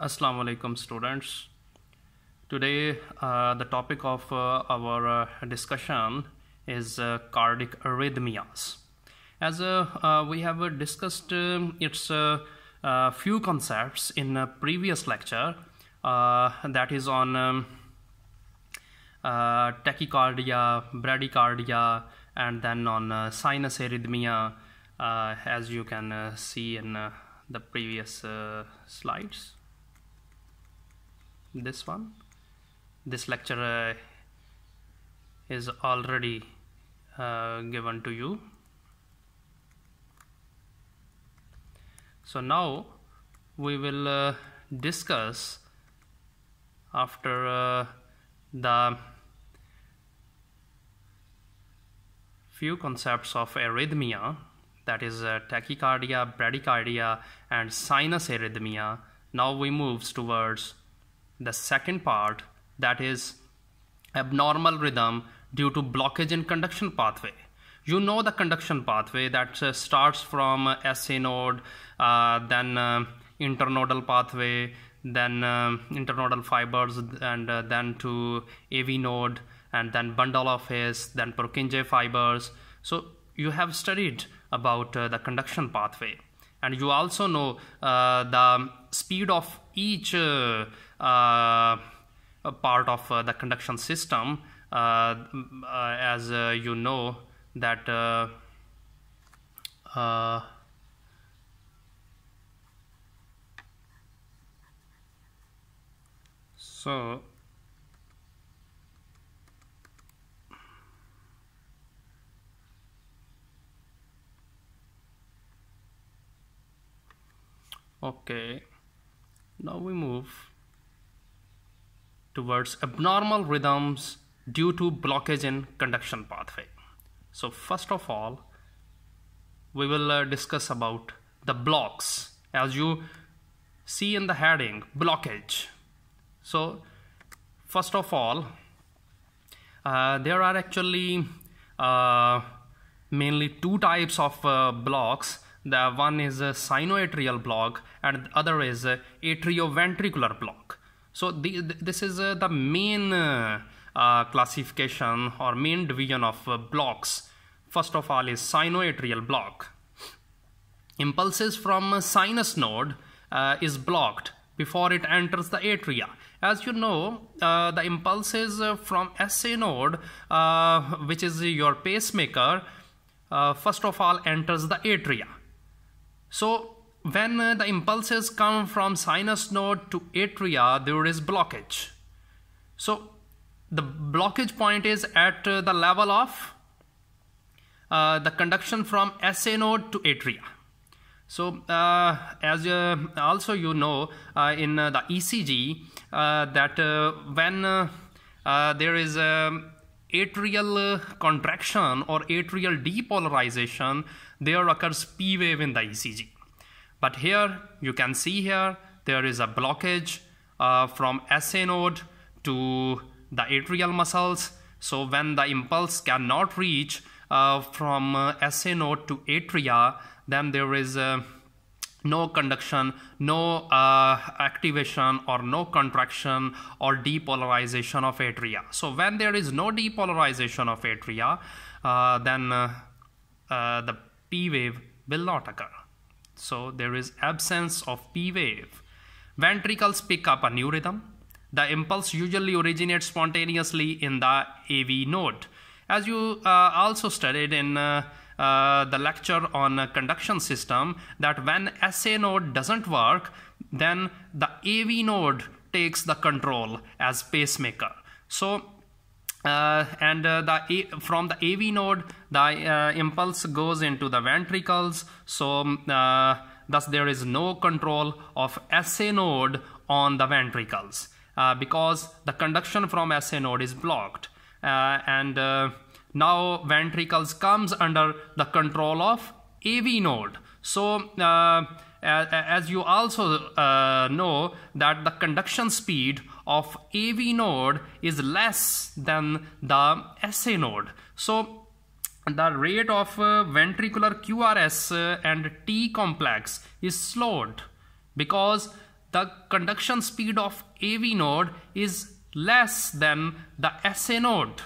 Assalamualaikum alaikum students. Today uh, the topic of uh, our uh, discussion is uh, cardiac arrhythmias. As uh, uh, we have discussed um, its few concepts in a previous lecture that is on um, tachycardia, bradycardia and then on sinus arrhythmia as you can see in the previous slides this one this lecture uh, is already uh, given to you so now we will uh, discuss after uh, the few concepts of arrhythmia that is uh, tachycardia bradycardia and sinus arrhythmia now we moves towards the second part that is abnormal rhythm due to blockage in conduction pathway you know the conduction pathway that uh, starts from uh, SA node, uh, then uh, internodal pathway, then uh, internodal fibers, and uh, then to AV node, and then bundle of his, then Purkinje fibers. So you have studied about the conduction pathway, and you also know the speed of each uh, a part of uh, the conduction system uh, as you know that so okay now we move towards abnormal rhythms due to blockage in conduction pathway. So first of all, we will uh, discuss about the blocks as you see in the heading blockage. So first of all, uh, there are actually uh, mainly two types of uh, blocks. The one is a sinoatrial block and the other is a atrioventricular block. So the, this is uh, the main uh, uh, classification or main division of blocks. First of all is sinoatrial block. Impulses from sinus node is blocked before it enters the atria. As you know, uh, the impulses from SA node, uh, which is your pacemaker, uh, first of all enters the atria. So when uh, the impulses come from sinus node to atria, there is blockage. So the blockage point is at uh, the level of uh, the conduction from SA node to atria. So uh, as uh, also you know uh, in the ECG that when there is a atrial contraction or atrial depolarization, there occurs P wave in the ECG. But here you can see here there is a blockage uh, from SA node to the atrial muscles. So when the impulse cannot reach uh, from uh, SA node to atria, then there is uh, no conduction, no uh, activation or no contraction or depolarization of atria. So when there is no depolarization of atria, uh, then uh, the P wave will not occur. So there is absence of P wave. Ventricles pick up a new rhythm. The impulse usually originates spontaneously in the AV node. As you uh, also studied in uh, uh, the lecture on conduction system that when SA node doesn't work, then the AV node takes the control as pacemaker. So uh, and uh, the from the AV node the uh, impulse goes into the ventricles so um, uh, thus there is no control of SA node on the ventricles uh, because the conduction from SA node is blocked uh, and now ventricles comes under the control of AV node so uh, as you also uh, know that the conduction speed of AV node is less than the SA node. So the rate of uh, ventricular QRS uh, and T complex is slowed because the conduction speed of AV node is less than the SA node.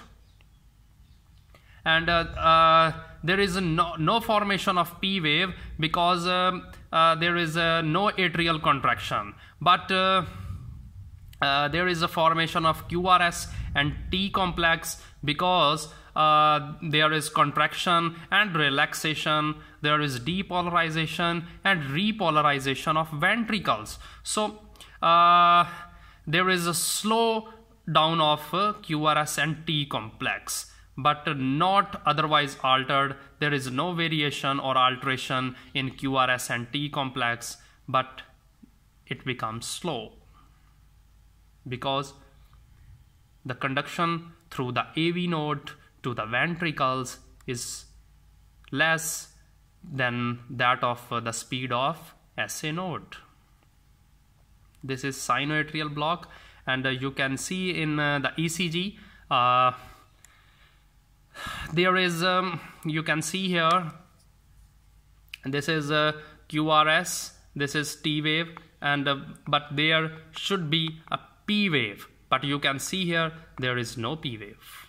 And uh, there is no, no formation of P wave because um, uh, there is no atrial contraction. But uh, uh, there is a formation of QRS and T complex because uh, there is contraction and relaxation, there is depolarization and repolarization of ventricles. So uh, there is a slow down of uh, QRS and T complex but not otherwise altered. There is no variation or alteration in QRS and T complex, but it becomes slow because the conduction through the AV node to the ventricles is less than that of the speed of SA node. This is sinoatrial block and uh, you can see in uh, the ECG uh, there is um, you can see here this is a QRS this is T wave and uh, but there should be a P wave but you can see here there is no P wave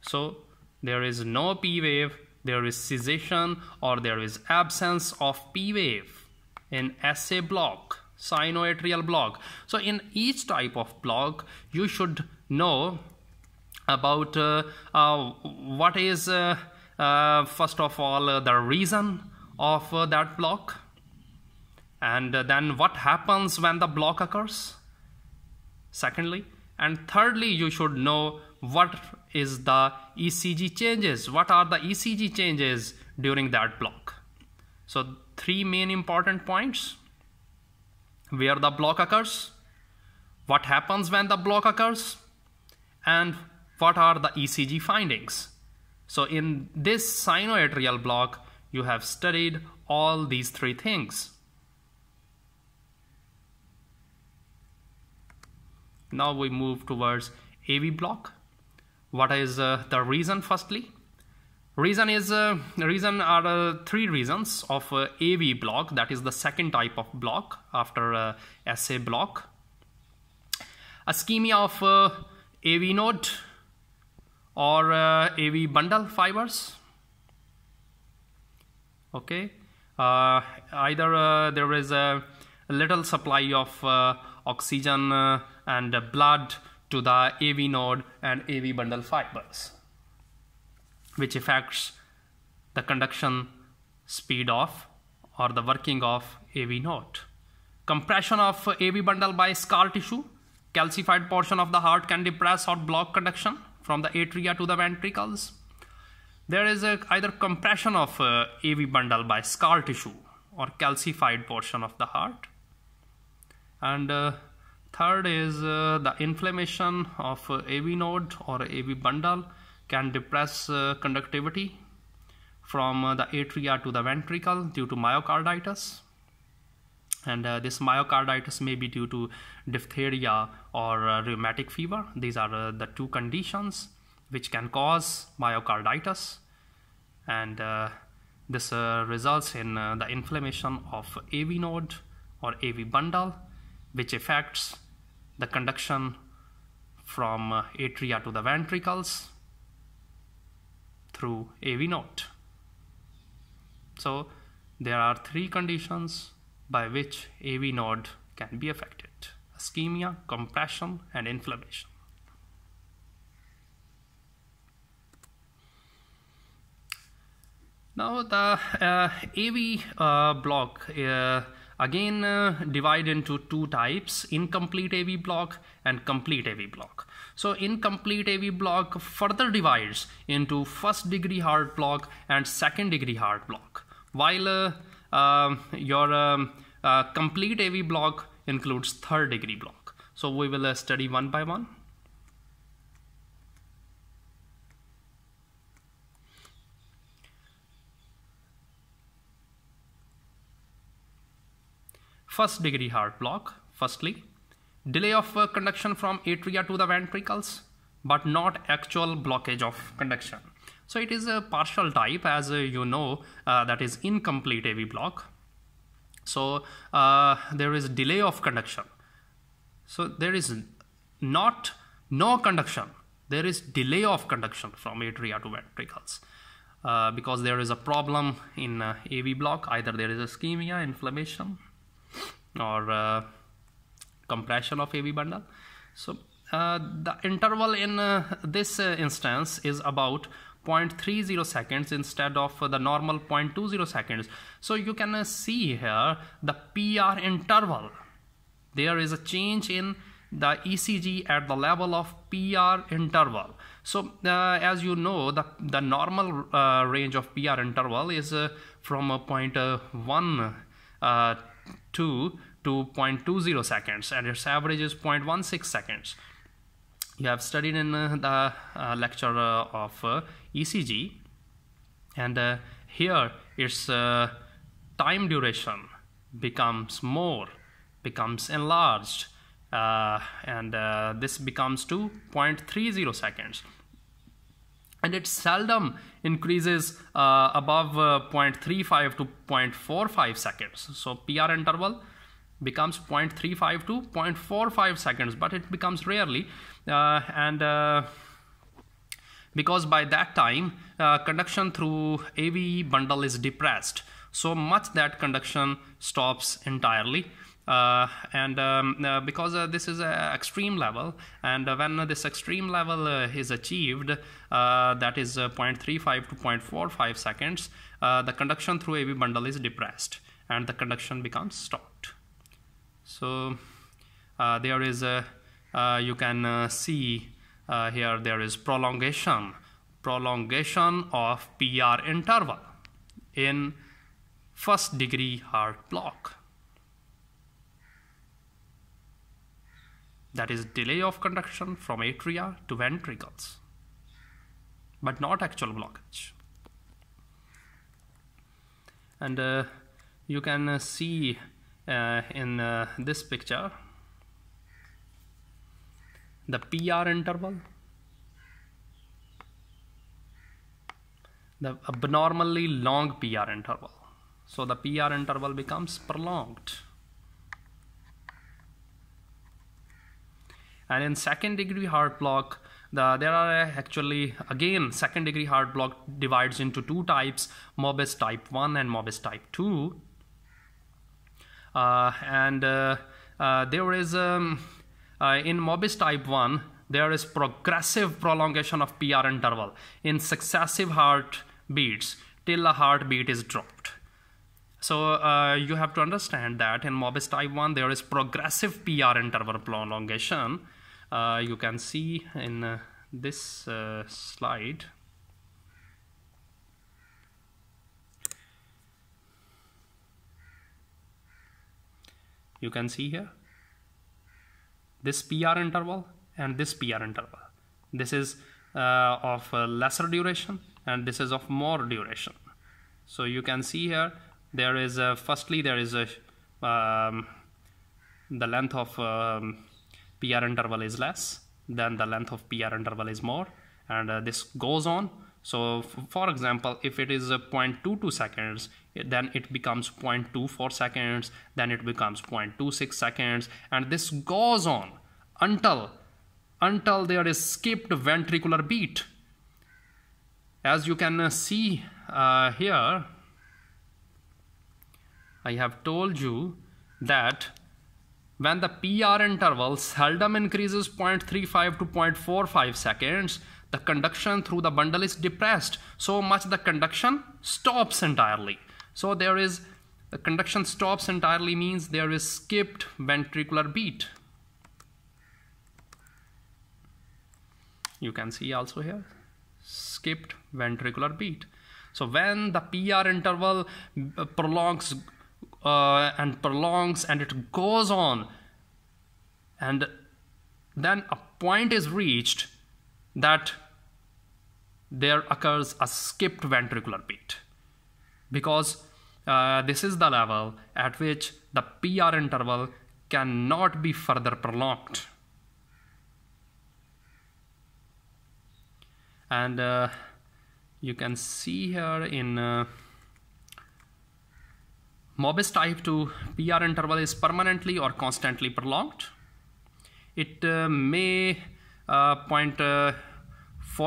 so there is no P wave there is cessation or there is absence of P wave in SA block sinoatrial block so in each type of block you should know about uh, uh, what is, uh, first of all, the reason of that block, and then what happens when the block occurs, secondly, and thirdly, you should know what is the ECG changes, what are the ECG changes during that block. So three main important points, where the block occurs, what happens when the block occurs, and what are the ECG findings? So in this sinoatrial block, you have studied all these three things. Now we move towards AV block. What is uh, the reason firstly? Reason is uh, reason are uh, three reasons of uh, AV block that is the second type of block after uh, SA block. Ischemia of uh, AV node or uh, AV bundle fibers. Okay, uh, either uh, there is a little supply of uh, oxygen uh, and blood to the AV node and AV bundle fibers, which affects the conduction speed of or the working of AV node. Compression of AV bundle by scar tissue, calcified portion of the heart can depress or block conduction from the atria to the ventricles. There is a, either compression of uh, AV bundle by scar tissue or calcified portion of the heart. And uh, third is uh, the inflammation of uh, AV node or AV bundle can depress uh, conductivity from uh, the atria to the ventricle due to myocarditis and uh, this myocarditis may be due to diphtheria or uh, rheumatic fever these are uh, the two conditions which can cause myocarditis and uh, this uh, results in uh, the inflammation of AV node or AV bundle which affects the conduction from atria to the ventricles through AV node so there are three conditions by which AV node can be affected ischemia, compression, and inflammation. Now the uh, AV uh, block uh, again uh, divide into two types, incomplete AV block and complete AV block. So incomplete AV block further divides into first degree heart block and second degree heart block. While uh, um, your um, uh, complete AV block includes third degree block. So we will uh, study one by one. First degree heart block, firstly, delay of uh, conduction from atria to the ventricles, but not actual blockage of conduction. So it is a partial type as uh, you know uh, that is incomplete AV block so uh, there is delay of conduction. So there is not no conduction. There is delay of conduction from atria to ventricles. Uh, because there is a problem in uh, AV block, either there is ischemia, inflammation, or uh, compression of AV bundle. So uh, the interval in uh, this uh, instance is about 0.30 seconds instead of the normal 0.20 seconds. So you can uh, see here the PR interval. There is a change in the ECG at the level of PR interval. So uh, as you know, the, the normal uh, range of PR interval is uh, from a uh, uh, 0.1 uh, to 0.20 seconds and its average is 0.16 seconds. You have studied in the lecture of ECG and uh, here its uh, time duration becomes more becomes enlarged uh, and uh, this becomes to 0.30 seconds and it seldom increases uh, above uh, 0.35 to 0.45 seconds so PR interval becomes 0.35 to 0.45 seconds but it becomes rarely and because by that time uh, conduction through AVE bundle is depressed so much that conduction stops entirely uh, and um, uh, because uh, this is an extreme level and when this extreme level uh, is achieved uh, that is uh, 0.35 to 0.45 seconds the conduction through AV bundle is depressed and the conduction becomes stopped so there is a you can see uh, here there is prolongation, prolongation of PR interval in first degree heart block. That is delay of conduction from atria to ventricles, but not actual blockage. And uh, you can uh, see uh, in uh, this picture the PR interval, the abnormally long PR interval. So the PR interval becomes prolonged. And in second degree heart block, the, there are actually again second degree heart block divides into two types mobis type 1 and mobis type 2 uh, and uh, uh, there is um, uh, in MOBIS type 1, there is progressive prolongation of PR interval in successive heartbeats till a heartbeat is dropped. So uh, you have to understand that in MOBIS type 1, there is progressive PR interval prolongation. Uh, you can see in uh, this uh, slide. You can see here this PR interval and this PR interval. This is uh, of lesser duration and this is of more duration. So you can see here there is a, firstly there is a um, the length of um, PR interval is less then the length of PR interval is more and uh, this goes on. So for example if it is 0.22 seconds then it becomes 0.24 seconds then it becomes 0.26 seconds and this goes on until until there is skipped ventricular beat as you can uh, see uh, here I have told you that when the PR interval seldom increases 0.35 to 0.45 seconds, the conduction through the bundle is depressed so much the conduction stops entirely. So there is the conduction stops entirely means there is skipped ventricular beat. You can see also here skipped ventricular beat. So when the PR interval uh, prolongs uh, and prolongs and it goes on and then a point is reached that there occurs a skipped ventricular beat because uh, this is the level at which the PR interval cannot be further prolonged. And uh, you can see here in uh, MOBIS type 2 PR interval is permanently or constantly prolonged. It uh, may uh, uh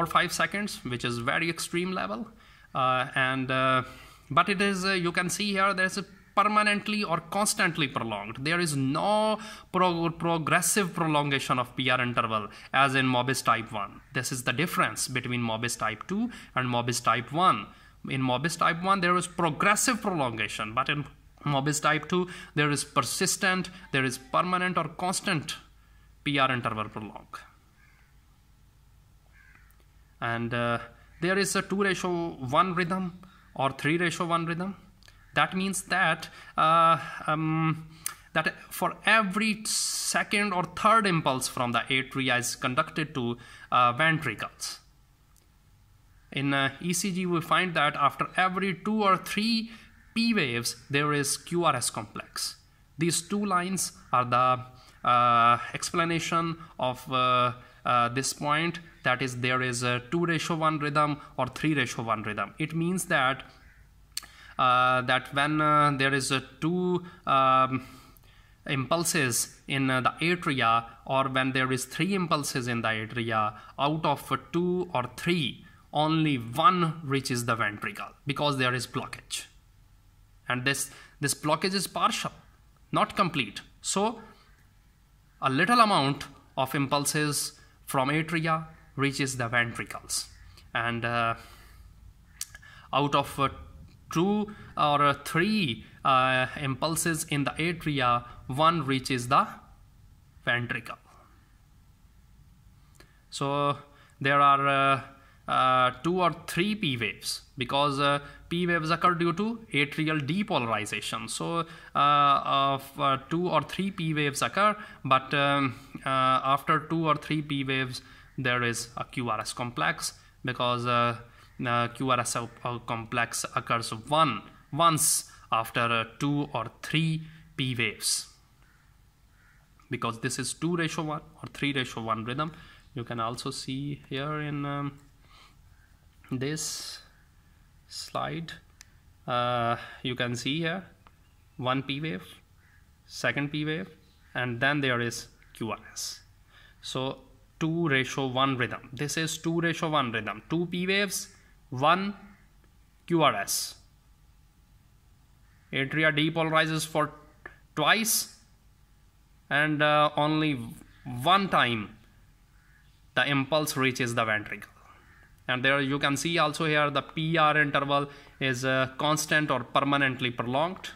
five seconds, which is very extreme level. Uh, and uh, but it is uh, you can see here there's a permanently or constantly prolonged. There is no pro progressive prolongation of PR interval as in MOBIS type 1. This is the difference between MOBIS type 2 and MOBIS type 1. In MOBIS type 1, there is progressive prolongation, but in MOBIS type 2, there is persistent, there is permanent or constant PR interval prolong. And uh, there is a 2 ratio 1 rhythm or 3 ratio 1 rhythm. That means that uh, um, that for every second or third impulse from the atria is conducted to uh, ventricles. In uh, ECG, we find that after every two or three P waves, there is QRS complex. These two lines are the uh, explanation of uh, uh, this point that is there is a 2 ratio 1 rhythm or 3 ratio 1 rhythm it means that uh, that when uh, there is a two um, impulses in uh, the atria or when there is three impulses in the atria out of two or three only one reaches the ventricle because there is blockage and this this blockage is partial not complete so a little amount of impulses from atria reaches the ventricles and uh, out of uh, two or uh, three uh, impulses in the atria one reaches the ventricle so there are uh, uh, two or three p waves because p waves occur due to atrial depolarization so of two or three p waves occur but um, after two or three p waves there is a QRS complex because uh, uh QRS complex occurs one once after uh, two or three P waves. Because this is 2 ratio 1 or 3 ratio 1 rhythm. You can also see here in um, this slide, uh, you can see here one P wave, second P wave, and then there is QRS. So 2 ratio 1 rhythm. This is 2 ratio 1 rhythm. 2 P waves, 1 QRS. Atria depolarizes for twice and uh, only one time the impulse reaches the ventricle. And there you can see also here the PR interval is uh, constant or permanently prolonged.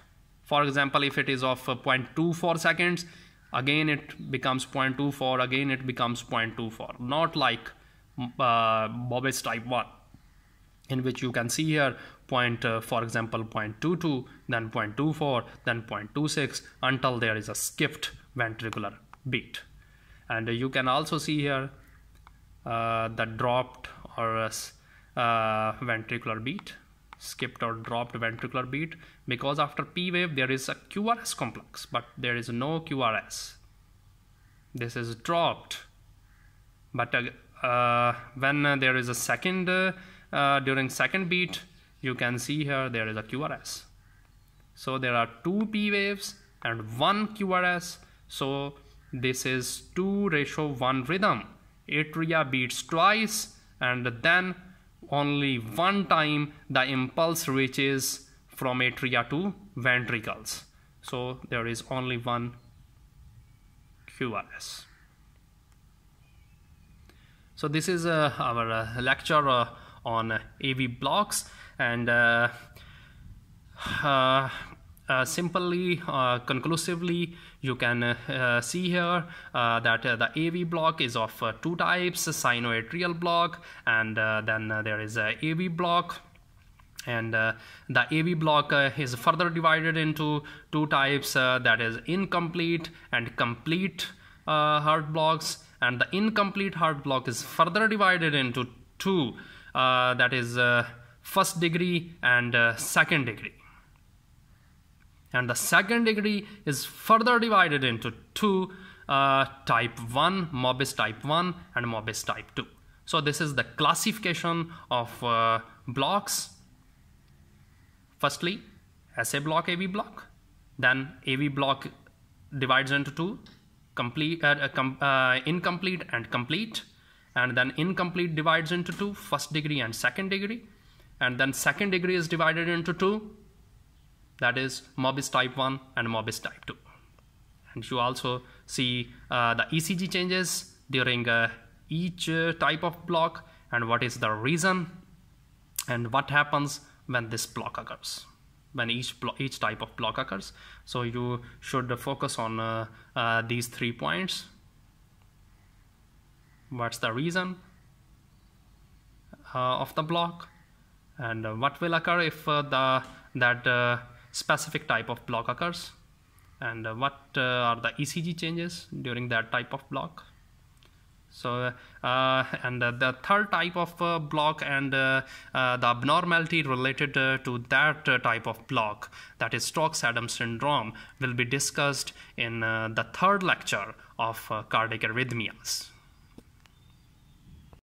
For example, if it is of uh, 0.24 seconds, again it becomes 0.24 again it becomes 0.24 not like uh, type 1 in which you can see here point uh, for example 0.22 then 0.24 then 0.26 until there is a skipped ventricular beat and uh, you can also see here uh, the dropped or uh, uh, ventricular beat skipped or dropped ventricular beat because after P wave there is a QRS complex, but there is no QRS. This is dropped. But uh, uh, when uh, there is a second, uh, uh, during second beat, you can see here there is a QRS. So there are two P waves and one QRS. So this is 2 ratio 1 rhythm. Atria beats twice and then only one time the impulse reaches from atria to ventricles. So there is only one QRS. So this is uh, our uh, lecture uh, on AV blocks and uh, uh, uh, simply, conclusively, you can see here that the AV block is of two types, sinoatrial block and then there is a AV block and uh, the AV block uh, is further divided into two types uh, that is incomplete and complete uh, heart blocks and the incomplete heart block is further divided into two uh, that is uh, first degree and uh, second degree and the second degree is further divided into two type 1 mobis type 1 and mobis type 2 so this is the classification of blocks Firstly, SA block, AV block. Then AV block divides into two, complete, uh, uh, com uh, incomplete and complete. And then incomplete divides into two, first degree and second degree. And then second degree is divided into two, that is MOBIS type 1 and MOBIS type 2. And you also see uh, the ECG changes during uh, each uh, type of block and what is the reason and what happens when this block occurs when each block each type of block occurs so you should focus on uh, uh, these three points what's the reason uh, of the block and uh, what will occur if uh, the that uh, specific type of block occurs and what are the ECG changes during that type of block so, uh, and uh, the third type of uh, block and uh, uh, the abnormality related uh, to that type of block, that is Stokes-Adams syndrome, will be discussed in the third lecture of cardiac arrhythmias.